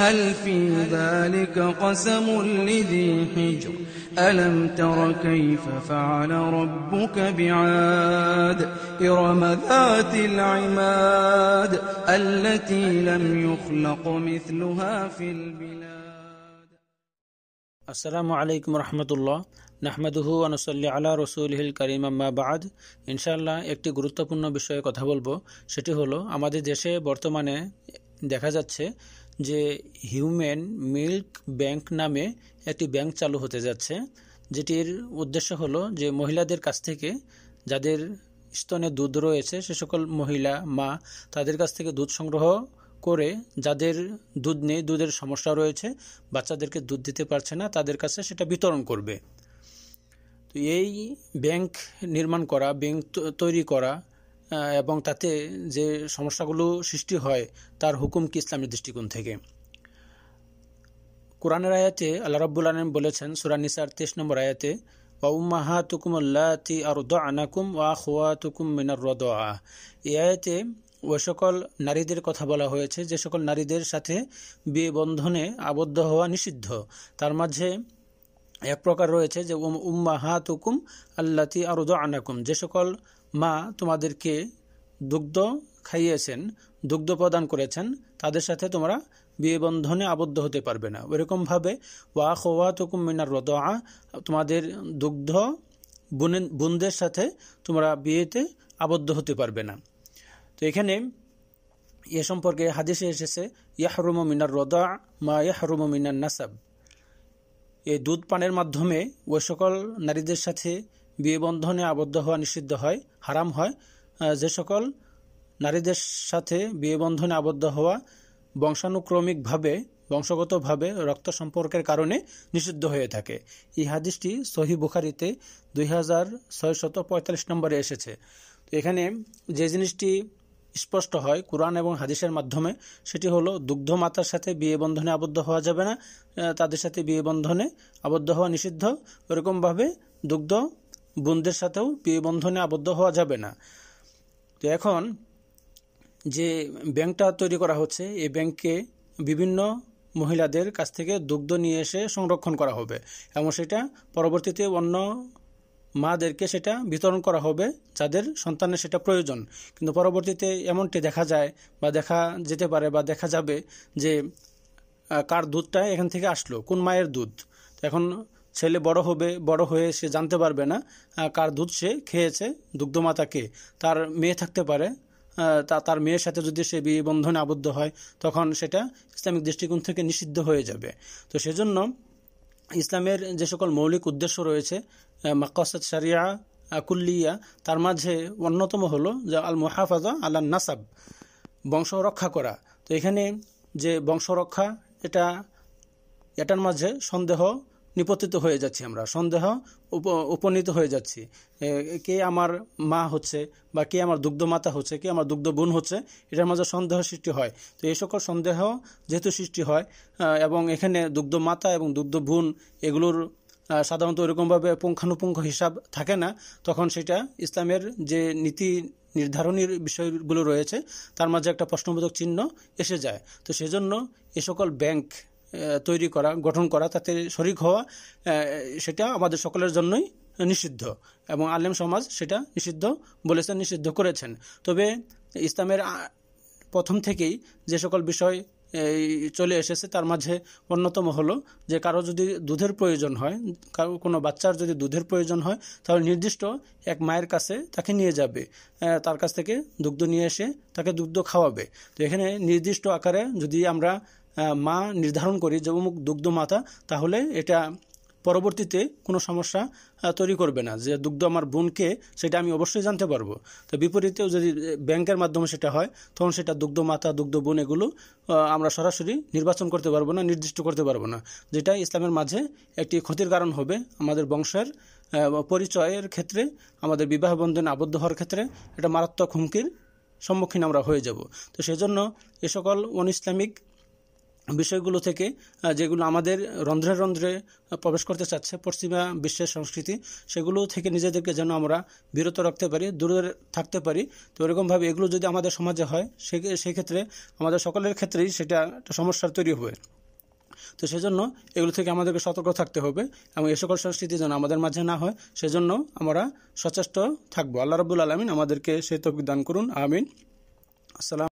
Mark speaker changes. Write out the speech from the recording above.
Speaker 1: هل في ذلك قسم لذي حجر ألم تر كيف فعل ربك بعاد إرم ذات العماد التي لم يخلق مثلها في البلاد السلام عليكم ورحمة الله নাহমাদুহু আনসল্লি আলা রসুলহিল করিম আম্মা বাদ ইনশাল্লাহ একটি গুরুত্বপূর্ণ বিষয়ে কথা বলবো সেটি হলো আমাদের দেশে বর্তমানে দেখা যাচ্ছে যে হিউম্যান মিল্ক ব্যাংক নামে একটি ব্যাংক চালু হতে যাচ্ছে যেটির উদ্দেশ্য হলো যে মহিলাদের কাছ থেকে যাদের স্তনে দুধ রয়েছে সে সকল মহিলা মা তাদের কাছ থেকে দুধ সংগ্রহ করে যাদের দুধ নেই দুধের সমস্যা রয়েছে বাচ্চাদেরকে দুধ দিতে পারছে না তাদের কাছে সেটা বিতরণ করবে তো এই ব্যাংক নির্মাণ করা ব্যাংক তৈরি করা এবং তাতে যে সমস্যাগুলো সৃষ্টি হয় তার হুকুম কি ইসলামের দৃষ্টিকোণ থেকে কোরআনের আয়াতে আল্লাহ রাব্বুল আলম বলেছেন সুরানিসার তেইশ নম্বর আয়াতে আর وأمهاتكم اللاتي أرضعنكم وأخواتكم من الرضاعة এ আয়াতে ওই সকল নারীদের কথা বলা হয়েছে যে সকল নারীদের সাথে বিয়ে বন্ধনে আবদ্ধ হওয়া নিষিদ্ধ তার মাঝে এক প্রকার রয়েছে যে উম উম্মাহাতুকুম আল্লাতি আরুদ আনাকুম যে সকল মা তোমাদেরকে দুগ্ধ খাইয়েছেন দুগ্ধ প্রদান করেছেন তাদের সাথে তোমরা বিয়ে বন্ধনে আবদ্ধ হতে পারবে না ওইরকমভাবে ওয়া খোয়া তুকুম মিনার রদ তোমাদের দুগ্ধ বোনের বোনদের সাথে তোমরা বিয়েতে আবদ্ধ হতে পারবে না তো এখানে এ সম্পর্কে হাদিসে এসেছে ইয়াহরুম মিনার রদা মা ইয়াহরুম মিনার নাসাব এই দুধ পানের মাধ্যমে ওই সকল নারীদের সাথে বিয়ে বন্ধনে আবদ্ধ হওয়া নিষিদ্ধ হয় হারাম হয় যে সকল নারীদের সাথে বিয়ে বন্ধনে আবদ্ধ হওয়া বংশানুক্রমিকভাবে বংশগতভাবে রক্ত সম্পর্কের কারণে নিষিদ্ধ হয়ে থাকে এই হাদিসটি সহি বুখারিতে দুই হাজার শত পঁয়তাল্লিশ নম্বরে এসেছে এখানে যে জিনিসটি স্পষ্ট হয় কোরআন এবং হাদিসের মাধ্যমে সেটি হলো দুগ্ধ মাতার সাথে বিয়ে বন্ধনে আবদ্ধ হওয়া যাবে না তাদের সাথে বিয়ে বন্ধনে আবদ্ধ হওয়া নিষিদ্ধ ওরকমভাবে দুগ্ধ বন্ধের সাথেও বিয়ে বন্ধনে আবদ্ধ হওয়া যাবে না তো এখন যে ব্যাংকটা তৈরি করা হচ্ছে এই ব্যাংকে বিভিন্ন মহিলাদের কাছ থেকে দুগ্ধ নিয়ে এসে সংরক্ষণ করা হবে এবং সেটা পরবর্তীতে অন্য মাদেরকে সেটা বিতরণ করা হবে যাদের সন্তানের সেটা প্রয়োজন কিন্তু পরবর্তীতে এমনটি দেখা যায় বা দেখা যেতে পারে বা দেখা যাবে যে কার দুধটা এখান থেকে আসলো কোন মায়ের দুধ এখন ছেলে বড় হবে বড় হয়ে সে জানতে পারবে না কার দুধ সে খেয়েছে দুগ্ধমাতাকে তার মেয়ে থাকতে পারে তা তার মেয়ের সাথে যদি সে বিয়ে বন্ধনে আবদ্ধ হয় তখন সেটা ইসলামিক দৃষ্টিকোণ থেকে নিষিদ্ধ হয়ে যাবে তো সেজন্য ইসলামের যে সকল মৌলিক উদ্দেশ্য রয়েছে মাকসাদ সারিয়া কুল্লিয়া তার মাঝে অন্যতম হলো যে আল মুহাফাজা আল্লাহ নাসাব বংশ রক্ষা করা তো এখানে যে বংশ রক্ষা এটা এটার মাঝে সন্দেহ নিপতিত হয়ে যাচ্ছি আমরা সন্দেহ উপনীত হয়ে যাচ্ছি কে আমার মা হচ্ছে বা কে আমার দুগ্ধমাতা হচ্ছে কে আমার দুগ্ধ বোন হচ্ছে এটার মাঝে সন্দেহ সৃষ্টি হয় তো এই সকল সন্দেহ যেহেতু সৃষ্টি হয় এবং এখানে দুগ্ধমাতা এবং দুগ্ধ বোন এগুলোর সাধারণত ওইরকমভাবে পুঙ্খানুপুঙ্খ হিসাব থাকে না তখন সেটা ইসলামের যে নীতি নির্ধারণীর বিষয়গুলো রয়েছে তার মাঝে একটা প্রশ্নবোধক চিহ্ন এসে যায় তো সেজন্য এ সকল ব্যাংক তৈরি করা গঠন করা তাতে শরিক হওয়া সেটা আমাদের সকলের জন্যই নিষিদ্ধ এবং আলেম সমাজ সেটা নিষিদ্ধ বলেছেন নিষিদ্ধ করেছেন তবে ইসলামের প্রথম থেকেই যে সকল বিষয় চলে এসেছে তার মাঝে অন্যতম হলো যে কারো যদি দুধের প্রয়োজন হয় কারো কোনো বাচ্চার যদি দুধের প্রয়োজন হয় তাহলে নির্দিষ্ট এক মায়ের কাছে তাকে নিয়ে যাবে তার কাছ থেকে দুগ্ধ নিয়ে এসে তাকে দুগ্ধ খাওয়াবে তো এখানে নির্দিষ্ট আকারে যদি আমরা মা নির্ধারণ করি যে অমুক দুগ্ধ মাতা তাহলে এটা পরবর্তীতে কোনো সমস্যা তৈরি করবে না যে দুগ্ধ আমার বোনকে সেটা আমি অবশ্যই জানতে পারবো তো বিপরীতেও যদি ব্যাংকের মাধ্যমে সেটা হয় তখন সেটা দুগ্ধ মাতা দুগ্ধ বোন এগুলো আমরা সরাসরি নির্বাচন করতে পারবো না নির্দিষ্ট করতে পারবো না যেটা ইসলামের মাঝে একটি ক্ষতির কারণ হবে আমাদের বংশের পরিচয়ের ক্ষেত্রে আমাদের বিবাহ বন্ধনে আবদ্ধ হওয়ার ক্ষেত্রে এটা মারাত্মক হুমকির সম্মুখীন আমরা হয়ে যাব তো সেজন্য এ সকল অন ইসলামিক বিষয়গুলো থেকে যেগুলো আমাদের রন্ধ্রে রন্ধ্রে প্রবেশ করতে চাচ্ছে পশ্চিমা বিশ্বের সংস্কৃতি সেগুলো থেকে নিজেদেরকে যেন আমরা বিরত রাখতে পারি দূরে থাকতে পারি তো এরকমভাবে এগুলো যদি আমাদের সমাজে হয় সে সেক্ষেত্রে আমাদের সকলের ক্ষেত্রেই সেটা একটা সমস্যার তৈরি হবে তো সেজন্য এগুলো থেকে আমাদেরকে সতর্ক থাকতে হবে এবং এ সকল সংস্কৃতি যেন আমাদের মাঝে না হয় সেজন্য আমরা সচেষ্ট থাকবো আল্লাহ রবুল আলমিন আমাদেরকে সেই তফিক দান করুন আমিন আসসালাম